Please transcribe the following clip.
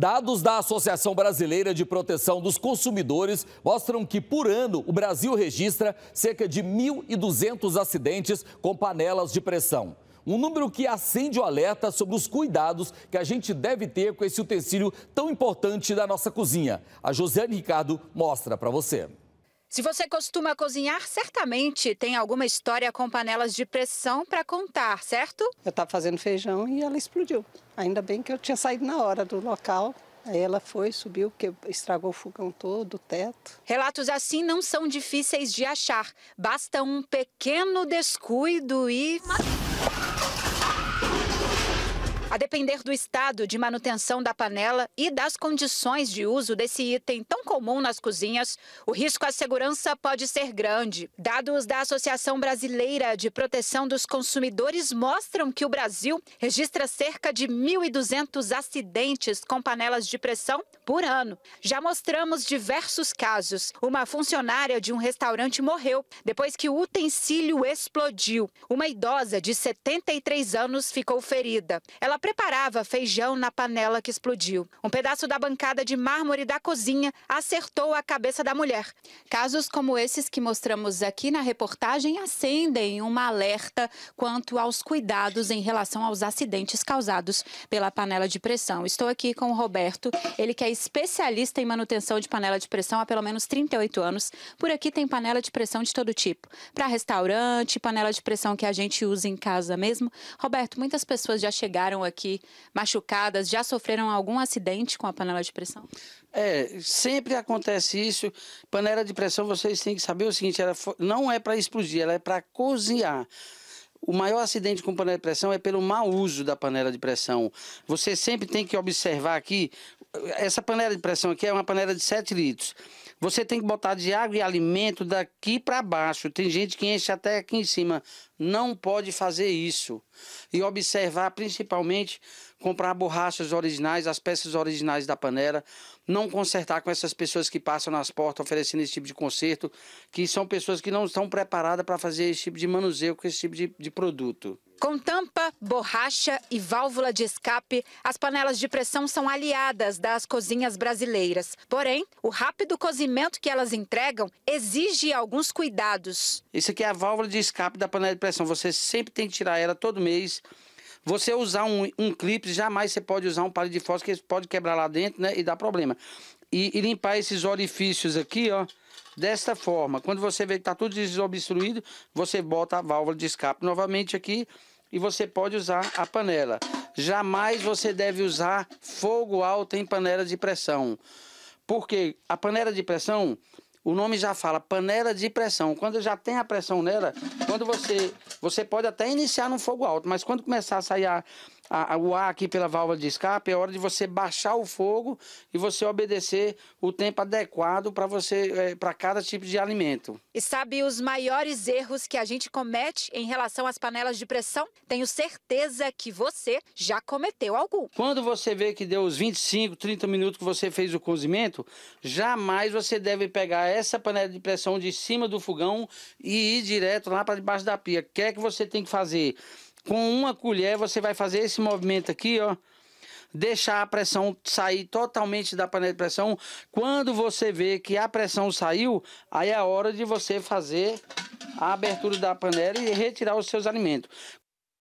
Dados da Associação Brasileira de Proteção dos Consumidores mostram que, por ano, o Brasil registra cerca de 1.200 acidentes com panelas de pressão. Um número que acende o alerta sobre os cuidados que a gente deve ter com esse utensílio tão importante da nossa cozinha. A Josiane Ricardo mostra para você. Se você costuma cozinhar, certamente tem alguma história com panelas de pressão para contar, certo? Eu estava fazendo feijão e ela explodiu. Ainda bem que eu tinha saído na hora do local. Aí ela foi, subiu, porque estragou o fogão todo, o teto. Relatos assim não são difíceis de achar. Basta um pequeno descuido e. A depender do estado de manutenção da panela e das condições de uso desse item tão comum nas cozinhas, o risco à segurança pode ser grande. Dados da Associação Brasileira de Proteção dos Consumidores mostram que o Brasil registra cerca de 1.200 acidentes com panelas de pressão por ano. Já mostramos diversos casos. Uma funcionária de um restaurante morreu depois que o utensílio explodiu. Uma idosa de 73 anos ficou ferida. Ela preparava feijão na panela que explodiu. Um pedaço da bancada de mármore da cozinha acertou a cabeça da mulher. Casos como esses que mostramos aqui na reportagem acendem uma alerta quanto aos cuidados em relação aos acidentes causados pela panela de pressão. Estou aqui com o Roberto, ele que é especialista em manutenção de panela de pressão há pelo menos 38 anos. Por aqui tem panela de pressão de todo tipo, para restaurante, panela de pressão que a gente usa em casa mesmo. Roberto, muitas pessoas já chegaram aqui aqui machucadas, já sofreram algum acidente com a panela de pressão? É, sempre acontece isso. Panela de pressão, vocês têm que saber o seguinte: ela não é para explodir, ela é para cozinhar. O maior acidente com panela de pressão é pelo mau uso da panela de pressão. Você sempre tem que observar aqui, essa panela de pressão aqui é uma panela de 7 litros. Você tem que botar de água e alimento daqui para baixo. Tem gente que enche até aqui em cima. Não pode fazer isso. E observar, principalmente, comprar borrachas originais, as peças originais da panela. Não consertar com essas pessoas que passam nas portas oferecendo esse tipo de conserto, que são pessoas que não estão preparadas para fazer esse tipo de manuseio com esse tipo de, de produto. Com tampa, borracha e válvula de escape, as panelas de pressão são aliadas das cozinhas brasileiras. Porém, o rápido cozimento que elas entregam exige alguns cuidados. Isso aqui é a válvula de escape da panela de pressão. Você sempre tem que tirar ela todo mês. Você usar um, um clipe, jamais você pode usar um palito de fósforo, que pode quebrar lá dentro né, e dar problema. E, e limpar esses orifícios aqui, ó desta forma. Quando você vê que está tudo desobstruído, você bota a válvula de escape novamente aqui e você pode usar a panela. Jamais você deve usar fogo alto em panela de pressão. Porque a panela de pressão, o nome já fala panela de pressão. Quando já tem a pressão nela, quando você. Você pode até iniciar no fogo alto, mas quando começar a sair a, a, a, o ar aqui pela válvula de escape, é hora de você baixar o fogo e você obedecer o tempo adequado para você é, para cada tipo de alimento. E sabe os maiores erros que a gente comete em relação às panelas de pressão? Tenho certeza que você já cometeu algum. Quando você vê que deu os 25, 30 minutos que você fez o cozimento, jamais você deve pegar essa panela de pressão de cima do fogão e ir direto lá para debaixo da pia. O que é que você tem que fazer? Com uma colher, você vai fazer esse movimento aqui, ó. Deixar a pressão sair totalmente da panela de pressão. Quando você vê que a pressão saiu, aí é a hora de você fazer a abertura da panela e retirar os seus alimentos.